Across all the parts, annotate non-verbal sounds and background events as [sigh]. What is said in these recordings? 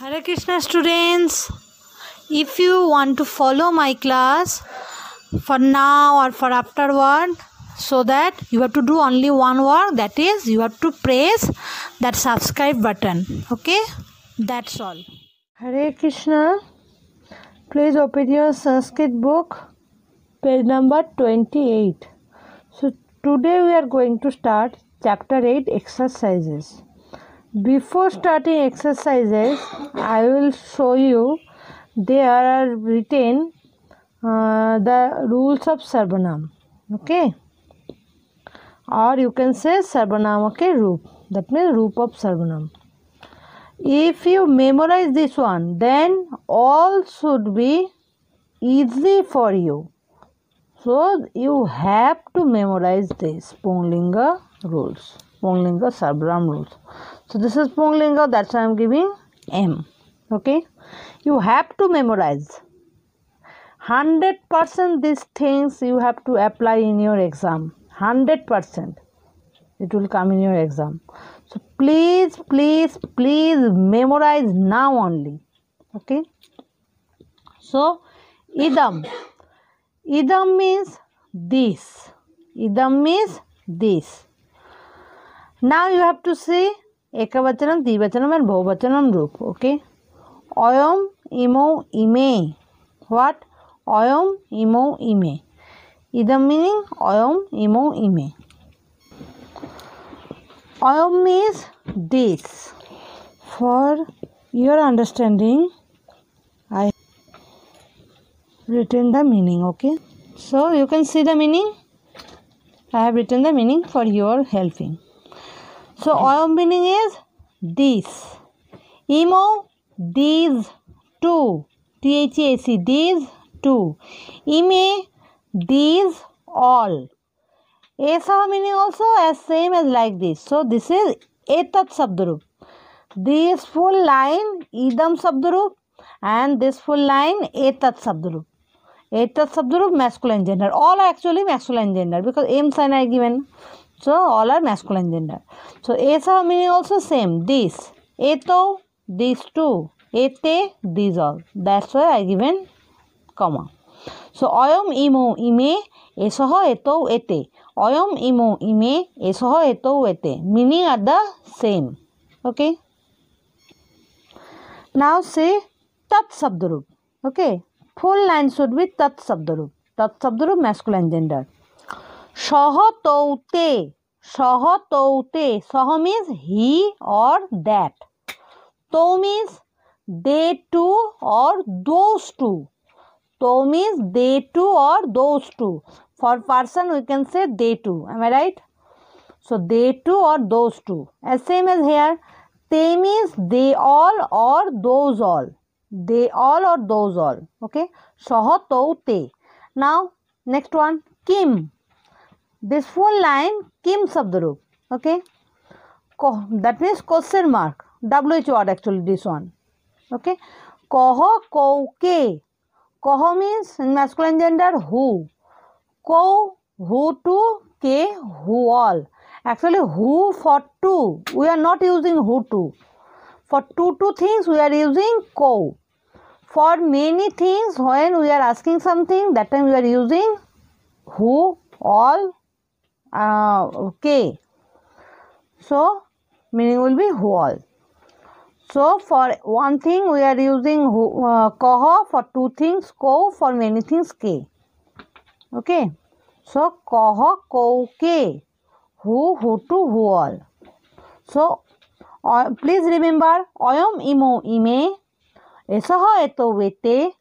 Hare Krishna students, if you want to follow my class for now or for afterward, so that you have to do only one work that is, you have to press that subscribe button. Okay, that's all. Hare Krishna, please open your Sanskrit book, page number 28. So, today we are going to start chapter 8 exercises before starting exercises i will show you there are written uh, the rules of sarvanam okay or you can say sarvanam okay roop that means roop of sarvanam if you memorize this one then all should be easy for you so you have to memorize this ponglinga rules ponglinga sarvanam rules so this is punglinga that's why i'm giving m okay you have to memorize 100% these things you have to apply in your exam 100% it will come in your exam so please please please memorize now only okay so idam idam means this idam means this now you have to see ekavachanam dvivachanam and bahuvachanam roop okay अयम इमो इमे what अयम इमो इमे इदम meaning अयम imau ime ayam means this for your understanding I return the meaning okay so you can see the meaning I have return the meaning for your helping So, our meaning is this. Emo, these two. thac these two. Ime, these all. Esa meaning also as same as like this. So, this is etat sabdarup. This full line idam sabdarup and this full line etat sabdarup. Etat sabdarup masculine gender. All are actually masculine gender because m sign are given. So all are masculine gender. So esa meaning also same. This. Eto, these two. Ete, these all. That's why I given comma. So ayam imo ime esoho eto ete. ayam imo ime esoho eto ete. Meaning are the same. Okay. Now say tat sabdarup. Okay. Full line should be tat sabdarup. Tat sabdarup masculine gender. সহতৌতে সহতৌতে সহ means he or that. তৌ means two or those two. টু তৌ two or those two. for person we can say they two. am i right so they two or those two as same as here they means they all or those all they all or those all okay saho now next one kim this phone line किम शब्द रूप okay that means question mark W H word actually this one okay कह कौ के कह means in masculine gender who कौ who two के who all actually who for two we are not using who two for two two things we are using कौ for many things when we are asking something that time we are using who all uh, k so meaning will be whole so for one thing we are using uh, koho for two things ko for many things k okay so koho ko k. who who to who all. so uh, please remember oyom imo ime eto vete, এত to te,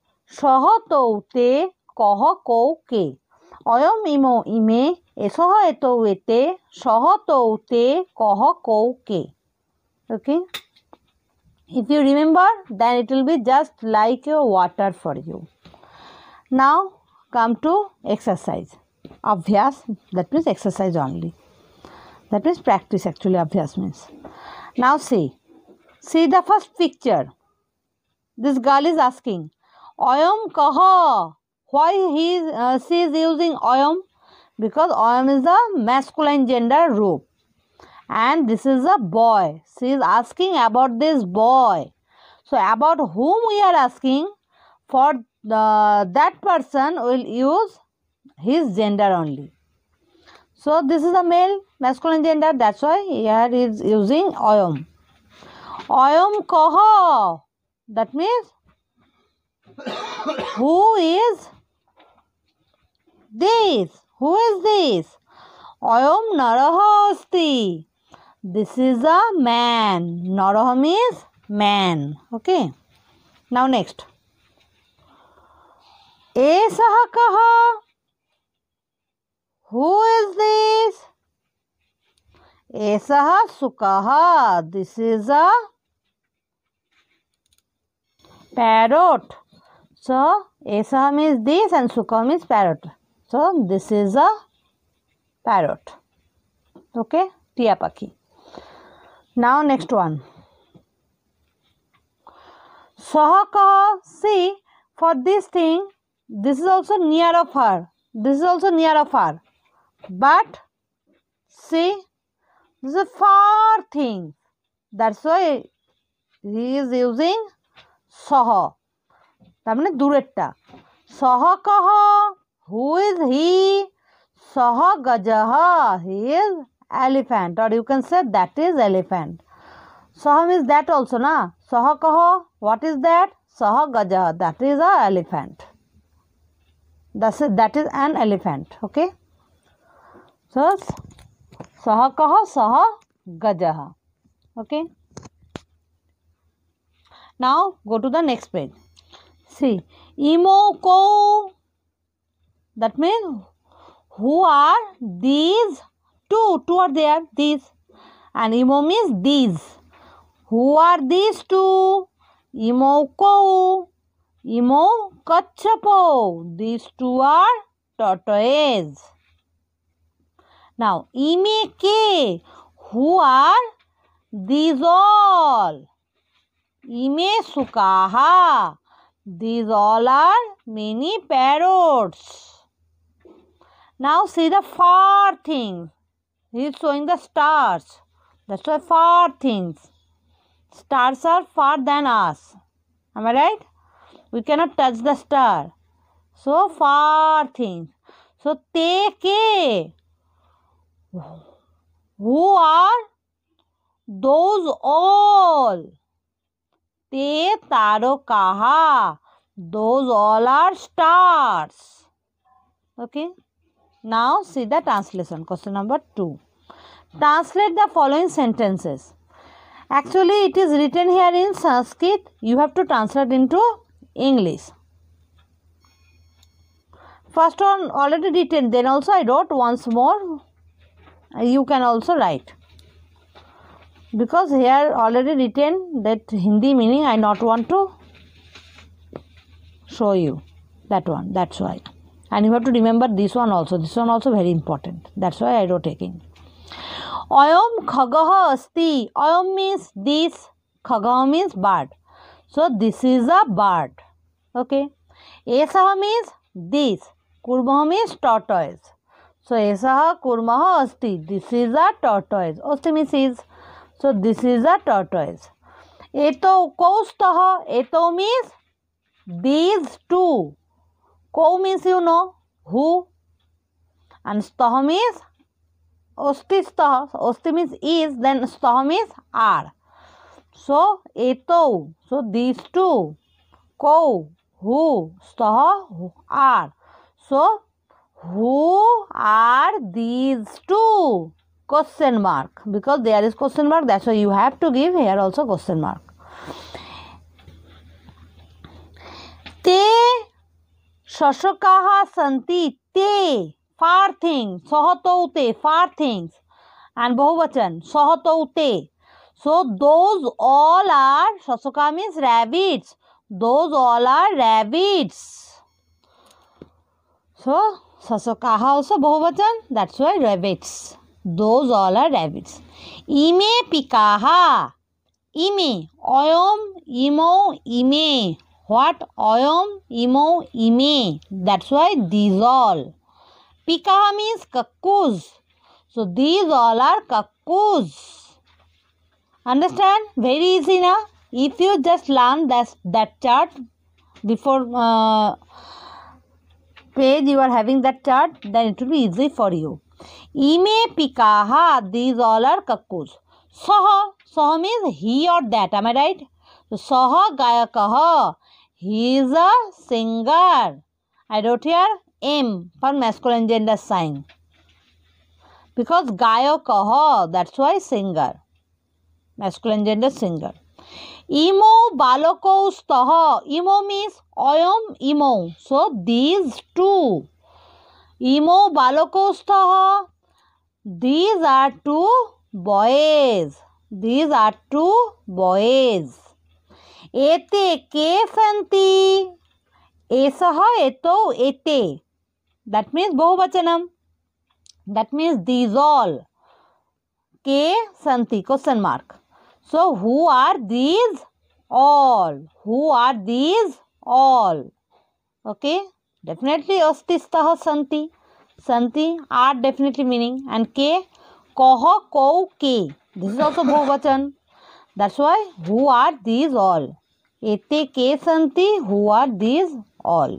তৌতে ko, কৌকে Oyom imo ime, एसहते सहतौते कह कौ के if you remember then it will be just like a water for you now come to exercise अभ्यास that means exercise only that means practice actually अभ्यास means now see see the first picture this girl is asking अयम कह why he she is using अयम because om is a masculine gender root and this is a boy she is asking about this boy so about whom we are asking for the, uh, that person will use his gender only so this is a male masculine gender that's why here is using om om koho that means [coughs] who is this Who is this? I am Naraha asti. This is a man. Naraha means man. Okay. Now next. Esaha kaha. Who is this? Esaha sukaha. This is a parrot. So, esaha means this and sukaha means parrot. So this is a parrot. Okay, Tia Paki. Now next one. Soha Sohaka, see for this thing, this is also near of her. This is also near of her. But see, this is far thing. That's why he is using soha. Tamne duretta. Soha kaha saha gajaha is elephant or you can say that is elephant saha means that also na saha kaha what is that saha gajaha that is a elephant that's it, that is an elephant okay so saha kaha saha gajaha okay now go to the next page see imo ko that means who are these two two are there these animo means these who are these two imo kou imo kachapo these two are tortoise now ime ke who are these all ime sukaha these all are many parrots Now see the far things. He is showing the stars. That's why far things. Stars are far than us. Am I right? We cannot touch the star. So far things. So take Who are those all? Te taro kaha. Those all are stars. Okay. Now see the translation. Question number 2. Translate the following sentences. Actually, it is written here in Sanskrit. You have to translate into English. First one already written. Then also I wrote once more. You can also write. Because here already written that Hindi meaning I not want to show you. That one. That's why and you have to remember this one also this one also very important that's why i wrote taking ayam khagaha asti ayam means this khagaha means bird so this is a bird okay esaha means this kurmaha means tortoise so esaha kurmaha asti this is a tortoise asti means is so this is a tortoise eto koustaha eto means these two Ko means you know who and stah means osti stah. Osti means is then stah means are. So eto. So these two. Ko who stah are. So who are these two? Question mark because there is question mark. That's why you have to give here also question mark. They शशकाः सन्ति ते for things सहतौते for things and बहुवचन सहतौते so those all are shasuka means rabbits those all are rabbits so shasukaha also bahuvachan that's why rabbits those all are rabbits ime pikaha ime oyom imo ime What oyom, imo, ime. That's why these all. Pikaha means kakkus. So these all are kakkus. Understand? Very easy now. If you just learn that, that chart before uh, page you are having that chart, then it will be easy for you. Ime, pikaha, these all are kakkus. Saha, saha means he or that, am I right? So, saha gayakaha he is a singer. I wrote here M for masculine gender sign. Because Gayo Kaho, that's why singer. Masculine gender singer. Imo baloko staho. Imo means oyam imo. So these two. Imo baloko staho. These are two boys. These are two boys. एते के सन्ति एषः एतौ एते that mean बहुवचनम that means these all के संति question mark so who are these all who are these all okay definitely अस्तिस्त संति संति आर डेफिनेटली मीनिंग एंड के कह कौ के दिस इज ऑल्सो बहुवचन That's why who are these all? Ete ke santi, who are these all?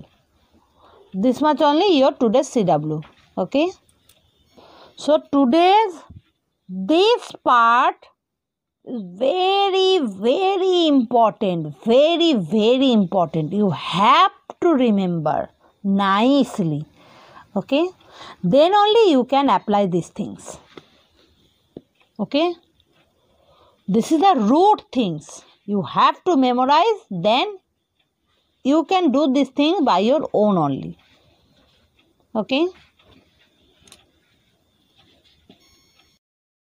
This much only your today's CW. Okay. So today's this part is very, very important. Very, very important. You have to remember nicely. Okay. Then only you can apply these things. Okay. This is the root things. You have to memorize, then you can do this thing by your own only. Okay.